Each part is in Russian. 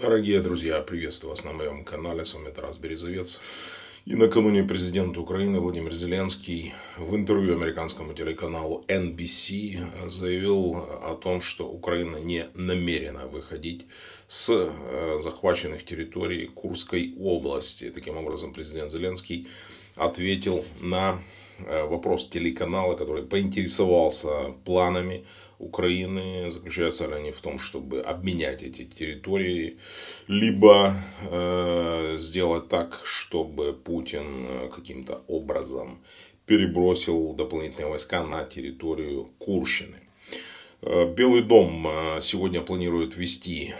Дорогие друзья, приветствую вас на моем канале, с вами Тарас Березовец. И накануне президент Украины Владимир Зеленский в интервью американскому телеканалу NBC заявил о том, что Украина не намерена выходить с э, захваченных территорий Курской области. Таким образом, президент Зеленский ответил на Э, вопрос телеканала, который поинтересовался планами Украины, заключаются ли они в том, чтобы обменять эти территории, либо э, сделать так, чтобы Путин э, каким-то образом перебросил дополнительные войска на территорию Курщины. Э, Белый дом сегодня планирует вести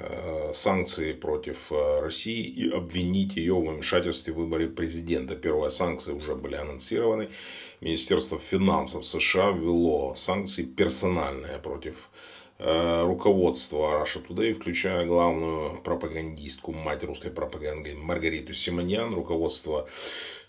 Э, санкции против э, России и обвинить ее в вмешательстве в выборе президента. Первые санкции уже были анонсированы. Министерство финансов США ввело санкции персональные против э, руководства Russia Today, включая главную пропагандистку, мать русской пропаганды Маргариту Симоньян, руководство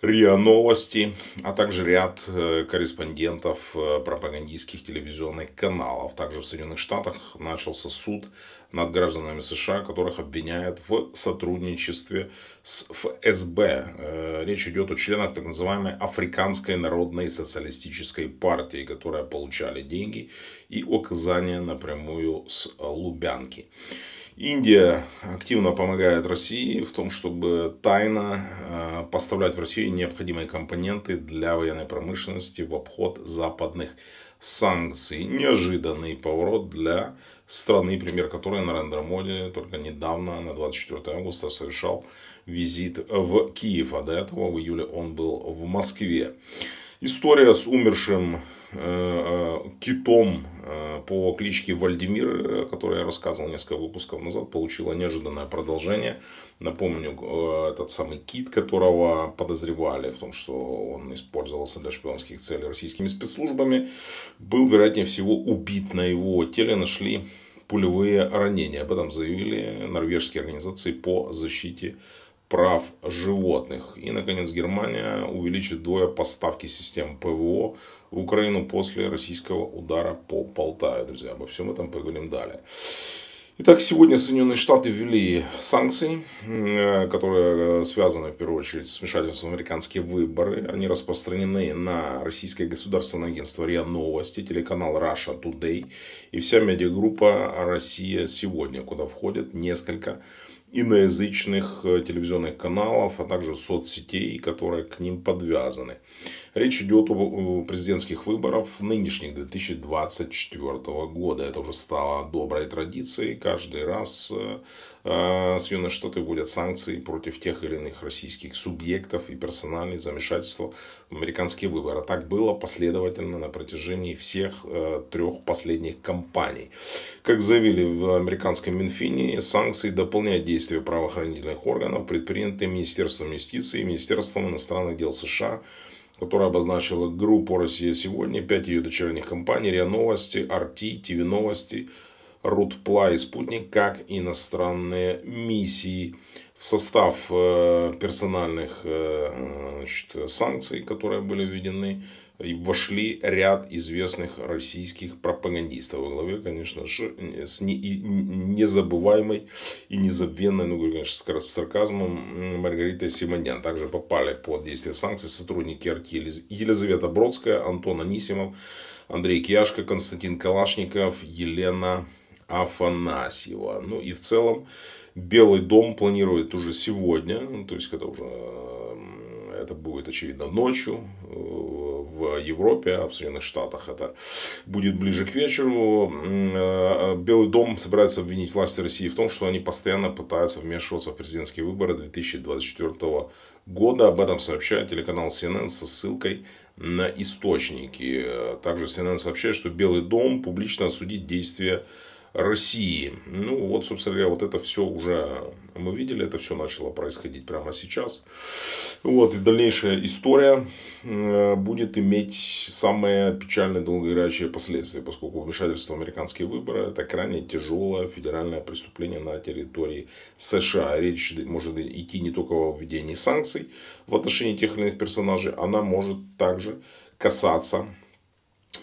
РИА Новости, а также ряд э, корреспондентов э, пропагандистских телевизионных каналов. Также в Соединенных Штатах начался суд над гражданами США, которых обвиняют в сотрудничестве с ФСБ. Э, речь идет о членах так называемой Африканской народной социалистической партии, которые получали деньги и указания напрямую с Лубянки. Индия активно помогает России в том, чтобы тайно э, поставлять в Россию необходимые компоненты для военной промышленности в обход западных санкций. Неожиданный поворот для страны, пример которой Нарендра Моди только недавно, на 24 августа, совершал визит в Киев, а до этого в июле он был в Москве. История с умершим Э, э, китом э, по кличке Вальдемир, который я рассказывал несколько выпусков назад, получила неожиданное продолжение. Напомню, этот самый кит, которого подозревали в том, что он использовался для шпионских целей российскими спецслужбами, был, вероятнее всего, убит. На его теле нашли пулевые ранения. Об этом заявили норвежские организации по защите прав животных. И, наконец, Германия увеличит двое поставки систем ПВО в Украину после российского удара по Полтаве. Друзья, обо всем этом поговорим далее. Итак, сегодня Соединенные Штаты ввели санкции, э, которые э, связаны в первую очередь с вмешательством в американские выборы. Они распространены на российское государственное агентство РИА Новости, телеканал Russia Today и вся медиагруппа «Россия сегодня», куда входят несколько иноязычных э, телевизионных каналов, а также соцсетей, которые к ним подвязаны. Речь идет о президентских выборах нынешних 2024 года. Это уже стало доброй традицией. Каждый раз э, э, Соединенные Штаты вводят санкции против тех или иных российских субъектов и персональные замешательства в американские выборы. Так было последовательно на протяжении всех трех последних кампаний. Как заявили в американском Минфине, санкции дополняют действия действия правоохранительных органов, предприняты Министерством юстиции и Министерством иностранных дел США, которая обозначила группу «Россия сегодня», пять ее дочерних компаний «РИА Новости», «Арти», «ТВ Новости», «Рутпла» и «Спутник» как иностранные миссии в состав э, персональных э, значит, санкций, которые были введены вошли ряд известных российских пропагандистов. Во главе, конечно же, с незабываемой и незабвенной, ну, конечно, с сарказмом Маргаритой Симоньян. Также попали под действие санкций сотрудники артели Елизавета Бродская, Антон Анисимов, Андрей Кияшко, Константин Калашников, Елена Афанасьева. Ну и в целом Белый дом планирует уже сегодня, ну, то есть когда уже э, это будет, очевидно, ночью э, в Европе, а в Соединенных Штатах это будет ближе к вечеру. Э, Белый дом собирается обвинить власти России в том, что они постоянно пытаются вмешиваться в президентские выборы 2024 года. Об этом сообщает телеканал CNN со ссылкой на источники. Также CNN сообщает, что Белый дом публично осудит действия России. Ну, вот, собственно говоря, вот это все уже мы видели, это все начало происходить прямо сейчас. Вот, и дальнейшая история э, будет иметь самые печальные долгоиграющие последствия, поскольку вмешательство в американские выборы – это крайне тяжелое федеральное преступление на территории США. Речь может идти не только о введении санкций в отношении тех или иных персонажей, она может также касаться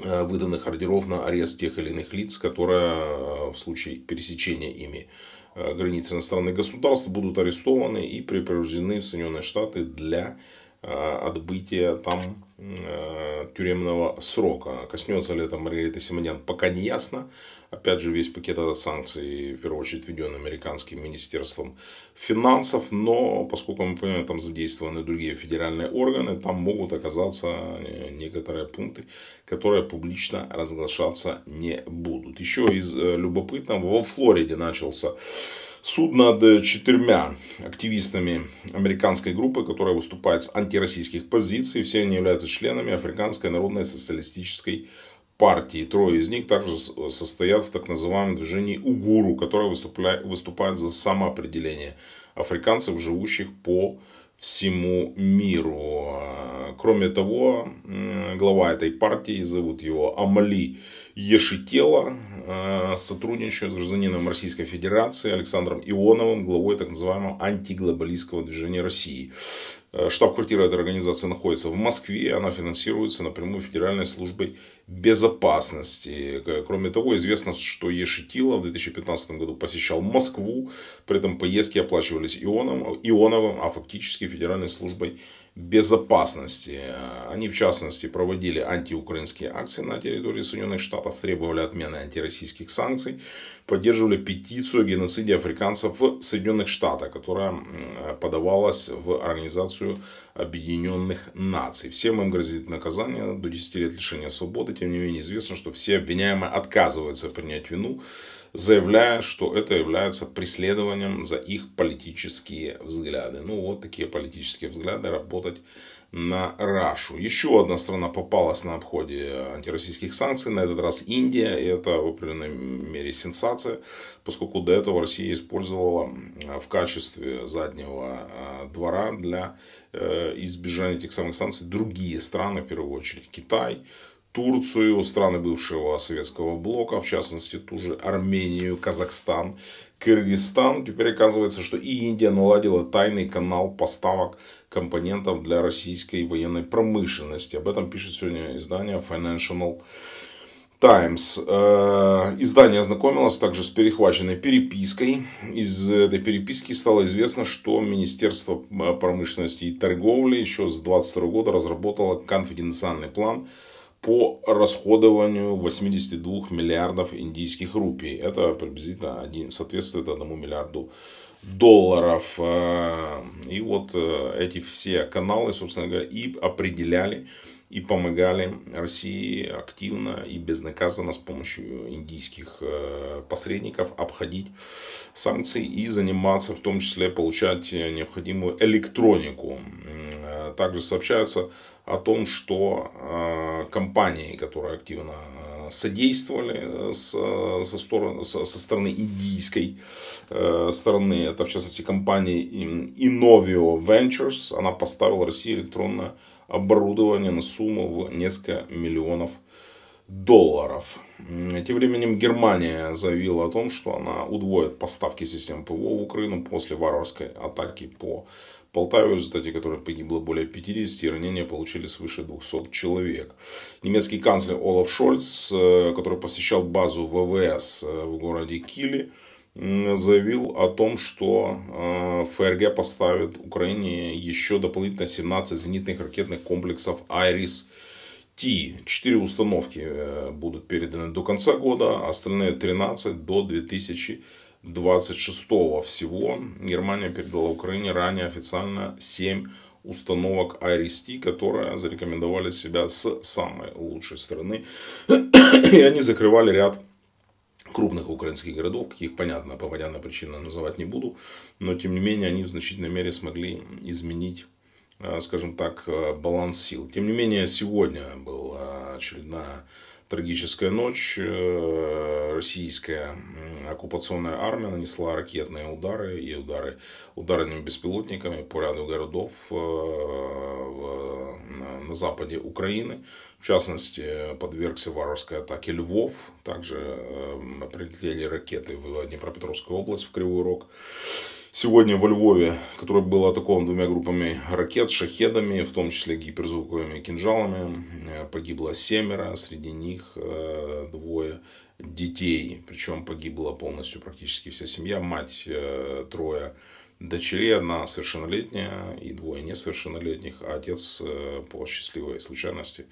Э, выданных ордеров на арест тех или иных лиц, которые э, в случае пересечения ими э, границы иностранных государств будут арестованы и припровождены в Соединенные Штаты для Э, отбытия там э, тюремного срока. Коснется ли это Маргарита Симонян, пока не ясно. Опять же, весь пакет санкций, в первую очередь, введен американским министерством финансов, но, поскольку мы понимаем, там задействованы другие федеральные органы, там могут оказаться э, некоторые пункты, которые публично разглашаться не будут. Еще из любопытного, во Флориде начался Суд над э, четырьмя активистами американской группы, которая выступает с антироссийских позиций. Все они являются членами Африканской народной социалистической партии. Трое из них также э, состоят в так называемом движении Угуру, которое выступает за самоопределение африканцев, живущих по всему миру. Кроме того, глава этой партии, зовут его Амали Ешетела, э, сотрудничает с гражданином Российской Федерации Александром Ионовым, главой так называемого антиглобалистского движения России. Э, штаб-квартира этой организации находится в Москве, она финансируется напрямую Федеральной службой безопасности. Кроме того, известно, что Ешетилов в 2015 году посещал Москву, при этом поездки оплачивались Ионом, Ионовым, а фактически Федеральной службой безопасности безопасности. Они, в частности, проводили антиукраинские акции на территории Соединенных Штатов, требовали отмены антироссийских санкций, поддерживали петицию о геноциде африканцев в Соединенных Штатах, которая подавалась в Организацию Объединенных Наций. Всем им грозит наказание до 10 лет лишения свободы. Тем не менее, известно, что все обвиняемые отказываются принять вину заявляя, что это является преследованием за их политические взгляды. Ну вот такие политические взгляды работать на Рашу. Еще одна страна попалась на обходе антироссийских санкций, на этот раз Индия, и это в определенной мере сенсация, поскольку до этого Россия использовала э, в качестве заднего э, двора для э, избежания этих самых санкций другие страны, в первую очередь Китай, Турцию, страны бывшего советского блока, в частности ту же Армению, Казахстан, Кыргызстан. Теперь оказывается, что и Индия наладила тайный канал поставок компонентов для российской военной промышленности. Об этом пишет сегодня издание Financial Times. Э, издание ознакомилось также с перехваченной перепиской. Из этой переписки стало известно, что Министерство э, промышленности и торговли еще с 2022 года разработало конфиденциальный план по расходованию 82 миллиардов индийских рупий. Это приблизительно один, соответствует 1 миллиарду долларов. Э, и вот э, эти все каналы, собственно говоря, и определяли, и помогали России активно и безнаказанно с помощью индийских э, посредников обходить санкции и заниматься, в том числе получать необходимую электронику. Также сообщается о том, что компании, которые активно содействовали э, с, э, со, стороны, со стороны индийской э, стороны. Это, в частности, компании Innovio Ventures. Она поставила России электронное оборудование на сумму в несколько миллионов долларов долларов. Тем временем Германия заявила о том, что она удвоит поставки систем ПВО в Украину после варварской атаки по Полтаве, в результате которой погибло более 50 и ранения получили свыше 200 человек. Немецкий канцлер Олаф Шольц, э, который посещал базу ВВС э, в городе Кили, заявил о том, что э, ФРГ поставит Украине еще дополнительно 17 зенитных ракетных комплексов «Айрис» Ти. Четыре установки э, будут переданы до конца года, а остальные 13 до 2026 всего. Германия передала Украине ранее официально 7 установок IRST, а которые зарекомендовали себя с самой лучшей стороны. И они закрывали ряд крупных украинских городов, каких, понятно, по понятным причине называть не буду, но тем не менее они в значительной мере смогли изменить Э, скажем так, э, баланс сил. Тем не менее, сегодня была очередная трагическая ночь. Э, российская оккупационная армия нанесла ракетные удары и удары ударными беспилотниками по ряду городов на западе Украины. В частности, подвергся варварской атаке Львов. Также прилетели ракеты в Днепропетровскую область, в Кривой Рог сегодня во Львове, который был атакован двумя группами ракет, шахедами, в том числе гиперзвуковыми кинжалами. Э, погибло семеро, а среди них э, двое детей. Причем погибла полностью практически вся семья. Мать, э, трое дочерей, одна совершеннолетняя и двое несовершеннолетних, а отец по счастливой случайности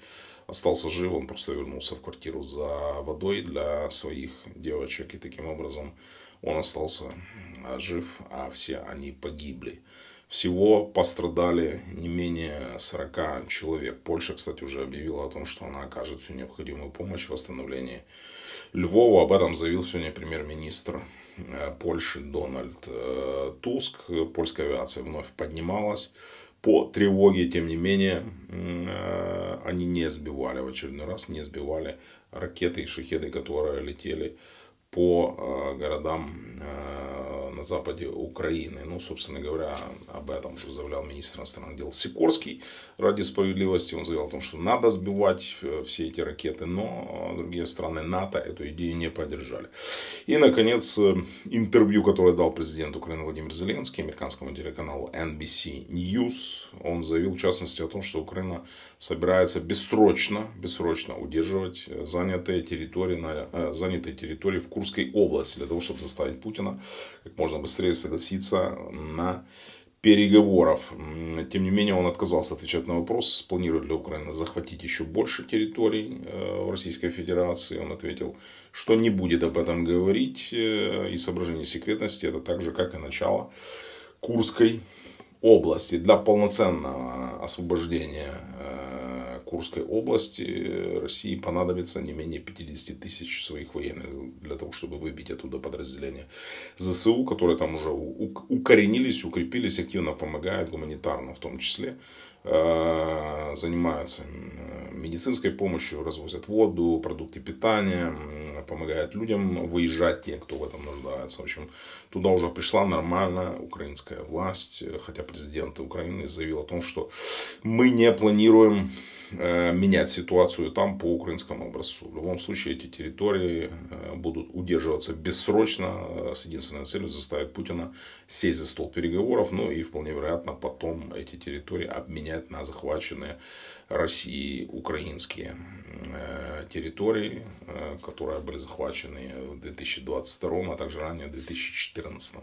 остался жив, он просто вернулся в квартиру за водой для своих девочек, и таким образом он остался а, жив, а все они погибли. Всего пострадали не менее 40 человек. Польша, кстати, уже объявила о том, что она окажет всю необходимую помощь в восстановлении Львова. Об этом заявил сегодня премьер-министр Э, Польши Дональд э, Туск. Польская авиация вновь поднималась. По тревоге, тем не менее, э, они не сбивали в очередной раз, не сбивали ракеты и шахеды, которые летели по э, городам э, на западе Украины. Ну, собственно говоря, об этом уже заявлял министр иностранных дел Сикорский. Ради справедливости он заявил о том, что надо сбивать э, все эти ракеты, но другие страны НАТО эту идею не поддержали. И, наконец, интервью, которое дал президент Украины Владимир Зеленский американскому телеканалу NBC News. Он заявил, в частности, о том, что Украина собирается бессрочно, бессрочно удерживать занятые территории, на, занятые территории в курсе Курской области, для того, чтобы заставить Путина как можно быстрее согласиться на переговоров. Тем не менее, он отказался отвечать на вопрос, планирует ли Украина захватить еще больше территорий э, в Российской Федерации. Он ответил, что не будет об этом говорить. Э, и соображение секретности это так же, как и начало Курской области для полноценного освобождения э, Курской области э, России понадобится не менее 50 тысяч своих военных для того, чтобы выбить оттуда подразделения ЗСУ, которые там уже укоренились, укрепились, активно помогают гуманитарно в том числе, э, занимаются медицинской помощью, развозят воду, продукты питания, помогают людям выезжать, те, кто в этом нуждается. В общем, туда уже пришла нормальная украинская власть, э, хотя президент Украины заявил о том, что мы не планируем Э, менять ситуацию там по украинскому образцу. В любом случае эти территории э, будут удерживаться бессрочно э, с единственной целью заставить Путина сесть за стол переговоров, ну и вполне вероятно потом эти территории обменять на захваченные Россией украинские территории, которые были захвачены в 2022, а также ранее в 2014.